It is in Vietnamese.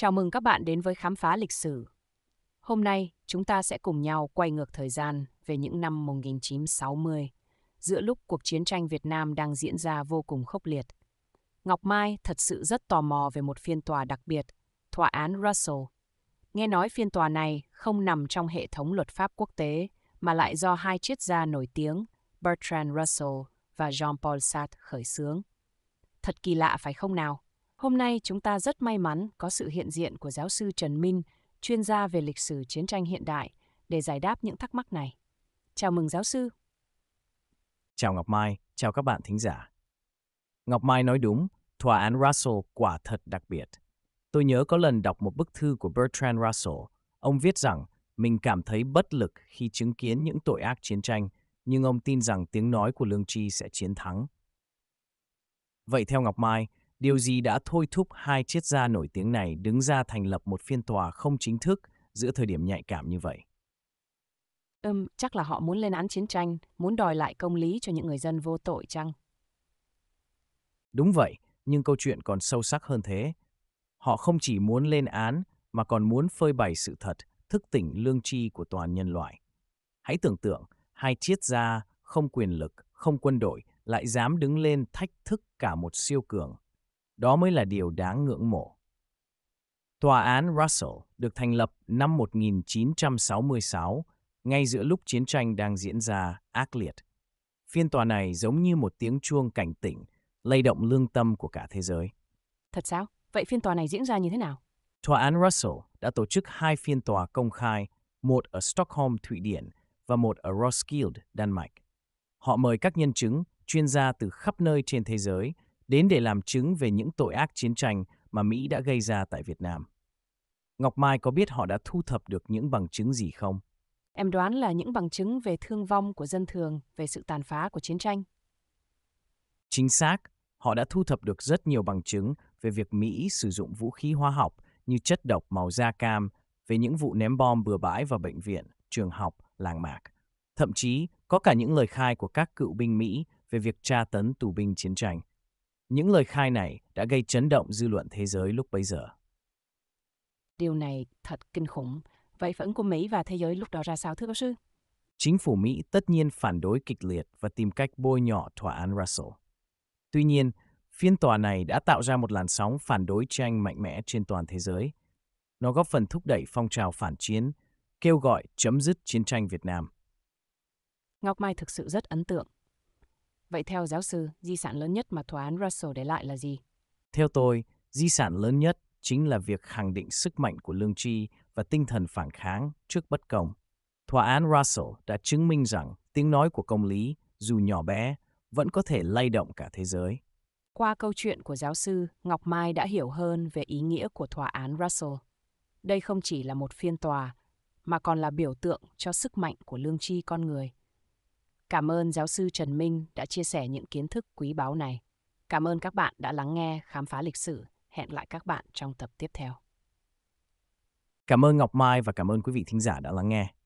Chào mừng các bạn đến với khám phá lịch sử. Hôm nay, chúng ta sẽ cùng nhau quay ngược thời gian về những năm 1960, giữa lúc cuộc chiến tranh Việt Nam đang diễn ra vô cùng khốc liệt. Ngọc Mai thật sự rất tò mò về một phiên tòa đặc biệt, tòa án Russell. Nghe nói phiên tòa này không nằm trong hệ thống luật pháp quốc tế, mà lại do hai triết gia nổi tiếng, Bertrand Russell và Jean-Paul Sartre khởi xướng. Thật kỳ lạ phải không nào? Hôm nay chúng ta rất may mắn có sự hiện diện của giáo sư Trần Minh, chuyên gia về lịch sử chiến tranh hiện đại, để giải đáp những thắc mắc này. Chào mừng giáo sư. Chào Ngọc Mai, chào các bạn thính giả. Ngọc Mai nói đúng, thỏa án Russell quả thật đặc biệt. Tôi nhớ có lần đọc một bức thư của Bertrand Russell. Ông viết rằng mình cảm thấy bất lực khi chứng kiến những tội ác chiến tranh, nhưng ông tin rằng tiếng nói của lương tri sẽ chiến thắng. Vậy theo Ngọc Mai, Điều gì đã thôi thúc hai triết gia nổi tiếng này đứng ra thành lập một phiên tòa không chính thức giữa thời điểm nhạy cảm như vậy? Ừm, chắc là họ muốn lên án chiến tranh, muốn đòi lại công lý cho những người dân vô tội chăng? Đúng vậy, nhưng câu chuyện còn sâu sắc hơn thế. Họ không chỉ muốn lên án mà còn muốn phơi bày sự thật, thức tỉnh lương tri của toàn nhân loại. Hãy tưởng tượng, hai triết gia không quyền lực, không quân đội lại dám đứng lên thách thức cả một siêu cường đó mới là điều đáng ngưỡng mộ. Tòa án Russell được thành lập năm 1966, ngay giữa lúc chiến tranh đang diễn ra ác liệt. Phiên tòa này giống như một tiếng chuông cảnh tỉnh, lay động lương tâm của cả thế giới. Thật sao? Vậy phiên tòa này diễn ra như thế nào? Tòa án Russell đã tổ chức hai phiên tòa công khai, một ở Stockholm, Thụy Điển và một ở Roskilde, Đan Mạch. Họ mời các nhân chứng, chuyên gia từ khắp nơi trên thế giới đến để làm chứng về những tội ác chiến tranh mà Mỹ đã gây ra tại Việt Nam. Ngọc Mai có biết họ đã thu thập được những bằng chứng gì không? Em đoán là những bằng chứng về thương vong của dân thường, về sự tàn phá của chiến tranh. Chính xác, họ đã thu thập được rất nhiều bằng chứng về việc Mỹ sử dụng vũ khí hóa học như chất độc màu da cam, về những vụ ném bom bừa bãi vào bệnh viện, trường học, làng mạc. Thậm chí, có cả những lời khai của các cựu binh Mỹ về việc tra tấn tù binh chiến tranh. Những lời khai này đã gây chấn động dư luận thế giới lúc bấy giờ. Điều này thật kinh khủng. Vậy phẫn của Mỹ và thế giới lúc đó ra sao thưa giáo sư? Chính phủ Mỹ tất nhiên phản đối kịch liệt và tìm cách bôi nhọ thỏa án Russell. Tuy nhiên, phiên tòa này đã tạo ra một làn sóng phản đối tranh mạnh mẽ trên toàn thế giới. Nó góp phần thúc đẩy phong trào phản chiến, kêu gọi chấm dứt chiến tranh Việt Nam. Ngọc Mai thực sự rất ấn tượng. Vậy theo giáo sư, di sản lớn nhất mà thỏa án Russell để lại là gì? Theo tôi, di sản lớn nhất chính là việc khẳng định sức mạnh của lương tri và tinh thần phản kháng trước bất công. Thỏa án Russell đã chứng minh rằng tiếng nói của công lý, dù nhỏ bé, vẫn có thể lay động cả thế giới. Qua câu chuyện của giáo sư, Ngọc Mai đã hiểu hơn về ý nghĩa của thỏa án Russell. Đây không chỉ là một phiên tòa, mà còn là biểu tượng cho sức mạnh của lương tri con người. Cảm ơn giáo sư Trần Minh đã chia sẻ những kiến thức quý báu này. Cảm ơn các bạn đã lắng nghe khám phá lịch sử. Hẹn lại các bạn trong tập tiếp theo. Cảm ơn Ngọc Mai và cảm ơn quý vị thính giả đã lắng nghe.